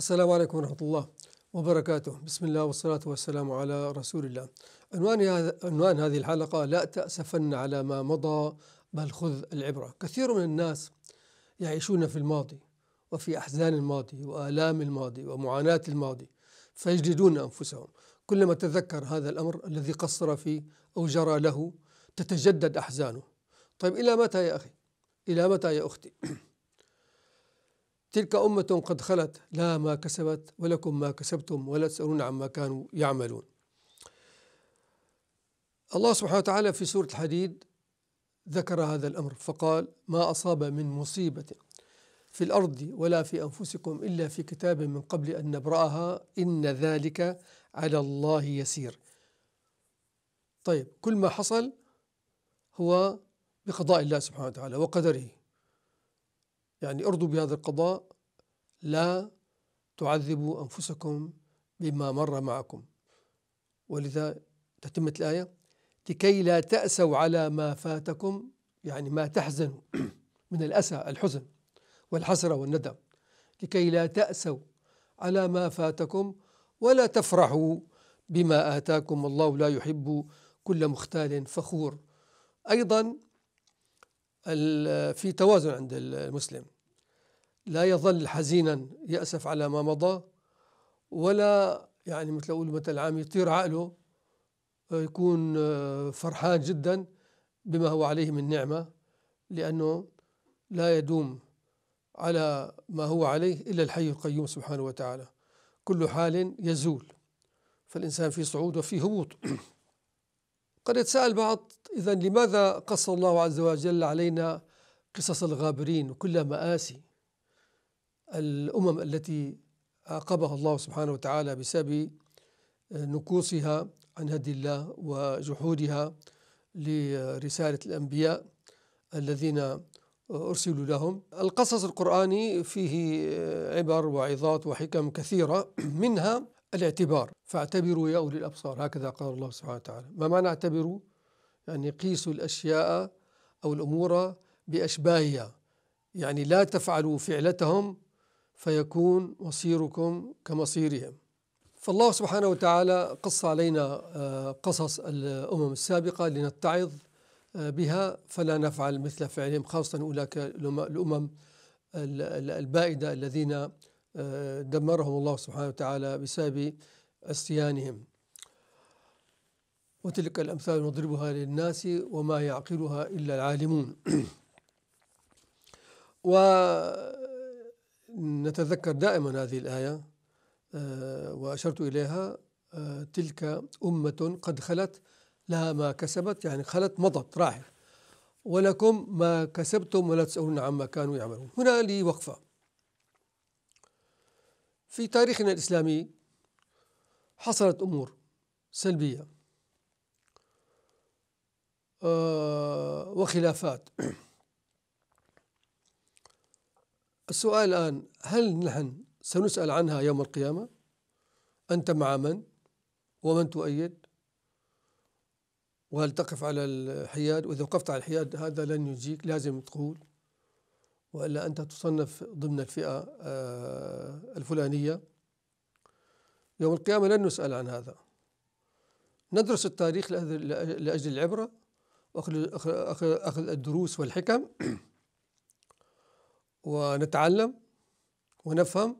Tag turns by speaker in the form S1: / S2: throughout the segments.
S1: السلام عليكم ورحمة الله وبركاته بسم الله والصلاة والسلام على رسول الله عنوان, عنوان هذه الحلقة لا تأسفن على ما مضى بل خذ العبرة كثير من الناس يعيشون في الماضي وفي أحزان الماضي وآلام الماضي ومعاناة الماضي فيجلدون أنفسهم كلما تذكر هذا الأمر الذي قصر فيه أو جرى له تتجدد أحزانه طيب إلى متى يا أخي إلى متى يا أختي تلك أمة قد خلت لا ما كسبت ولكم ما كسبتم ولا تسألون عما كانوا يعملون الله سبحانه وتعالى في سورة الحديد ذكر هذا الأمر فقال ما أصاب من مصيبة في الأرض ولا في أنفسكم إلا في كتاب من قبل أن نبرأها إن ذلك على الله يسير طيب كل ما حصل هو بقضاء الله سبحانه وتعالى وقدره يعني ارضوا بهذا القضاء لا تعذبوا أنفسكم بما مر معكم ولذا تتمت الآية لكي لا تأسوا على ما فاتكم يعني ما تحزنوا من الأسى الحزن والحسرة والندم لكي لا تأسوا على ما فاتكم ولا تفرحوا بما آتاكم الله لا يحب كل مختال فخور أيضا في توازن عند المسلم لا يظل حزينا يأسف على ما مضى ولا يعني مثل أقول مثل عام يطير عقله آه، يكون آه، فرحان جدا بما هو عليه من نعمة لأنه لا يدوم على ما هو عليه إلا الحي القيوم سبحانه وتعالى كل حال يزول فالإنسان في صعود وفي هبوط قد يتساءل بعض إذا لماذا قص الله عز وجل علينا قصص الغابرين وكل مآسي الأمم التي عاقبها الله سبحانه وتعالى بسبب نكوصها عن هدي الله وجحودها لرسالة الأنبياء الذين أرسلوا لهم القصص القرآني فيه عبر وعظات وحكم كثيرة منها الاعتبار فاعتبروا يا أولي الأبصار هكذا قال الله سبحانه وتعالى ما معنى اعتبروا يعني قيسوا الأشياء أو الأمور بأشباهها يعني لا تفعلوا فعلتهم فيكون مصيركم كمصيرهم فالله سبحانه وتعالى قص علينا آه، قصص الأمم السابقة لنتعظ آه، بها فلا نفعل مثل فعلهم خاصة أولئك الأمم البائدة الذين دمرهم الله سبحانه وتعالى بسبب عصيانهم وتلك الأمثال نضربها للناس وما يعقلها إلا العالمون ونتذكر دائما هذه الآية آه، وأشرت إليها آه، تلك أمة قد خلت لها ما كسبت يعني خلت مضت راحت ولكم ما كسبتم ولا تسألون عما كانوا يعملون هنا لي وقفة في تاريخنا الإسلامي حصلت أمور سلبية آه، وخلافات السؤال الآن هل نحن سنسأل عنها يوم القيامة أنت مع من ومن تؤيد وهل تقف على الحياد وإذا وقفت على الحياد هذا لن يجيك لازم تقول والا انت تصنف ضمن الفئه آه، الفلانيه يوم القيامه لن نسال عن هذا ندرس التاريخ لاجل العبره واخذ اخذ الدروس والحكم ونتعلم ونفهم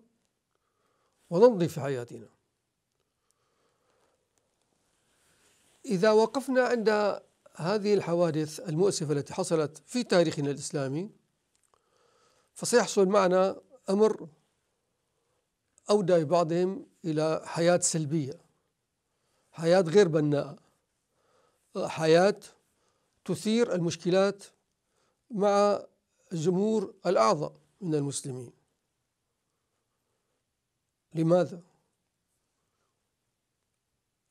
S1: ونمضي في حياتنا إذا وقفنا عند هذه الحوادث المؤسفة التي حصلت في تاريخنا الإسلامي فسيحصل معنا أمر أودى بعضهم إلى حياة سلبية حياة غير بناءة حياة تثير المشكلات مع الجمهور الأعظم من المسلمين لماذا؟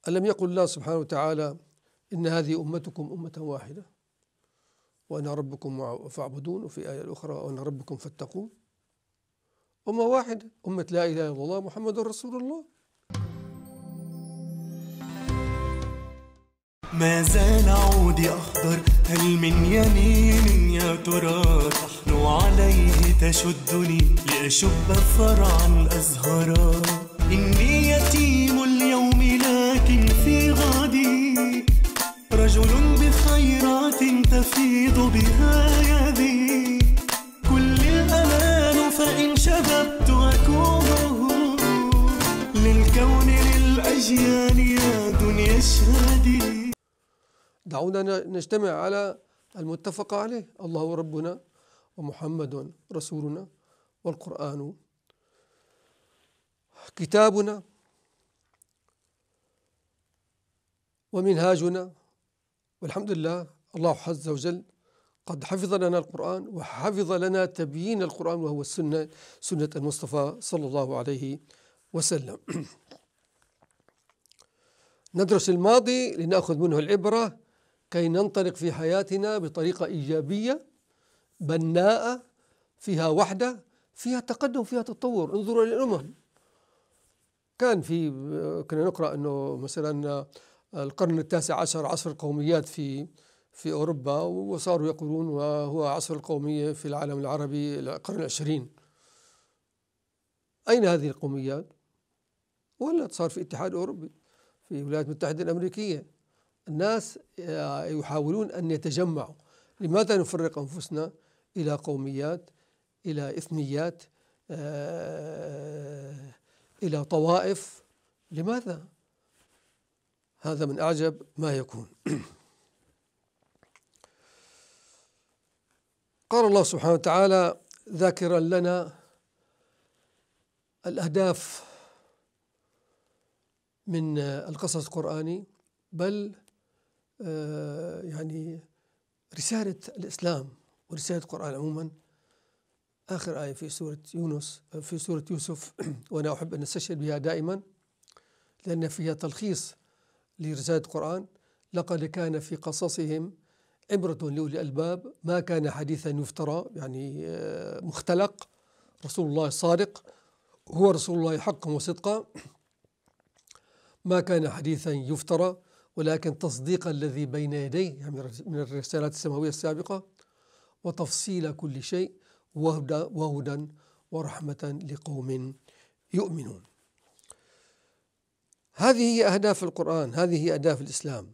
S1: ألم يقل الله سبحانه وتعالى إن هذه أمتكم أمة واحدة وأنا ربكم فاعبدون وفي آية أخرى وأنا ربكم فاتقون أمة واحدة أمة لا إله إلا الله محمد رسول الله ما زال عودي أخضر هل من يمين يا ترى تحنو عليه تشدني لأشب فرع الأزهرات دعونا نجتمع على المتفق عليه الله ربنا ومحمد رسولنا والقرآن كتابنا ومنهاجنا والحمد لله الله عز وجل قد حفظ لنا القرآن وحفظ لنا تبيين القرآن وهو السنة سنة المصطفى صلى الله عليه وسلم ندرس الماضي لنأخذ منه العبرة كي ننطلق في حياتنا بطريقة إيجابية بناءة فيها وحدة فيها تقدم فيها تطور انظروا للأمم كان في كنا نقرأ أنه مثلا القرن التاسع عشر عصر القوميات في في أوروبا وصاروا يقولون وهو عصر القومية في العالم العربي القرن العشرين أين هذه القوميات؟ ولد صار في اتحاد أوروبي في الولايات المتحدة الأمريكية الناس آه، يحاولون أن يتجمعوا لماذا نفرق أنفسنا إلى قوميات إلى إثنيات آه، إلى طوائف لماذا هذا من أعجب ما يكون قال الله سبحانه وتعالى ذاكرا لنا الأهداف من القصص القرآني بل آه، يعني رسالة الإسلام ورسالة القرآن عموما آخر آية في سورة يونس آه، في سورة يوسف وأنا أحب أن أستشهد بها دائما لأن فيها تلخيص لرسالة القرآن لقد كان في قصصهم عبرة لأولي الألباب ما كان حديثا يفترى يعني آه، مختلق رسول الله صادق هو رسول الله حقا وصدقا ما كان حديثا يفترى ولكن تصديق الذي بين يديه يعني من الرسالات السماوية السابقة وتفصيل كل شيء وهدى, وهدى ورحمة لقوم يؤمنون هذه هي أهداف القرآن هذه هي أهداف الإسلام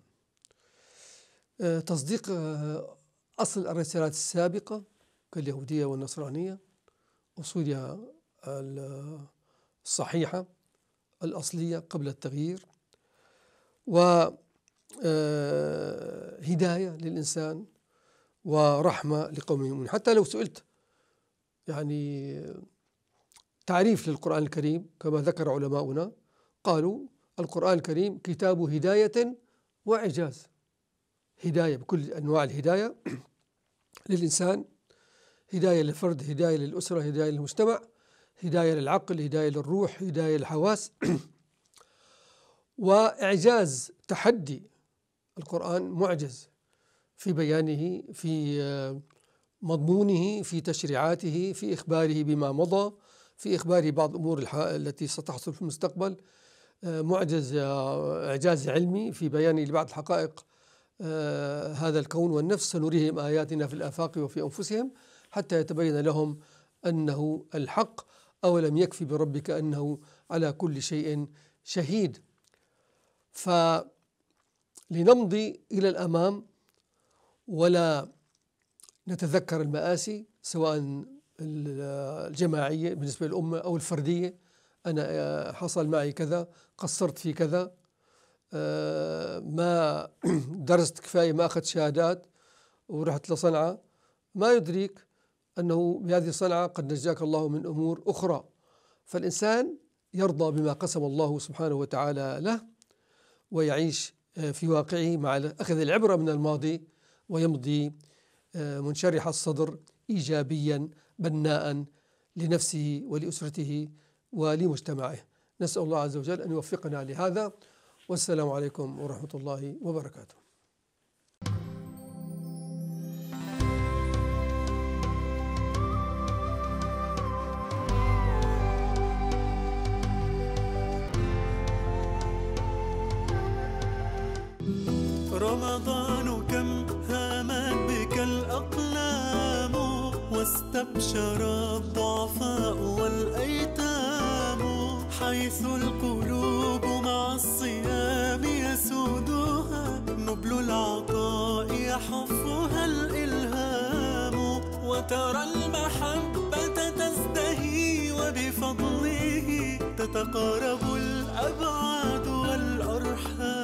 S1: آه، تصديق آه، أصل الرسالات السابقة كاليهودية والنصرانية أصولها الصحيحة الأصلية قبل التغيير و آه، هداية للإنسان ورحمة لقوم يؤمنون حتى لو سئلت يعني تعريف للقرآن الكريم كما ذكر علماؤنا قالوا القرآن الكريم كتاب هداية وإعجاز هداية بكل أنواع الهداية للإنسان هداية للفرد هداية للأسرة هداية للمجتمع هداية للعقل هداية للروح هداية للحواس وإعجاز تحدي القرآن معجز في بيانه في آه، مضمونه في تشريعاته في إخباره بما مضى في إخباره بعض أمور التي ستحصل في المستقبل آه، معجز آه، إعجاز علمي في بيان لبعض الحقائق هذا الكون والنفس سنريهم آياتنا في الآفاق وفي أنفسهم حتى يتبين لهم أنه الحق أولم يكفي بربك أنه على كل شيء شهيد ف لنمضي إلى الأمام ولا نتذكر المآسي سواء الجماعية بالنسبة للأمة أو الفردية أنا آه، حصل معي كذا قصرت في كذا آه، ما درست كفاية ما أخذت شهادات ورحت لصنعاء ما يدريك أنه بهذه صنعاء قد نجاك الله من أمور أخرى فالإنسان يرضى بما قسم الله سبحانه وتعالى له ويعيش في واقعه مع أخذ العبرة من الماضي ويمضي آه، منشرح الصدر إيجابيا بناء لنفسه ولأسرته ولمجتمعه نسأل الله عز وجل أن يوفقنا لهذا والسلام عليكم ورحمة الله وبركاته رمضان كم هامت بك الأقلام واستبشر الضعفاء والأيتام حيث القلوب مع الصيام يسودها نبل العطاء يحفها الإلهام وترى المحبة تزدهي وبفضله تتقارب الأبعاد والأرحام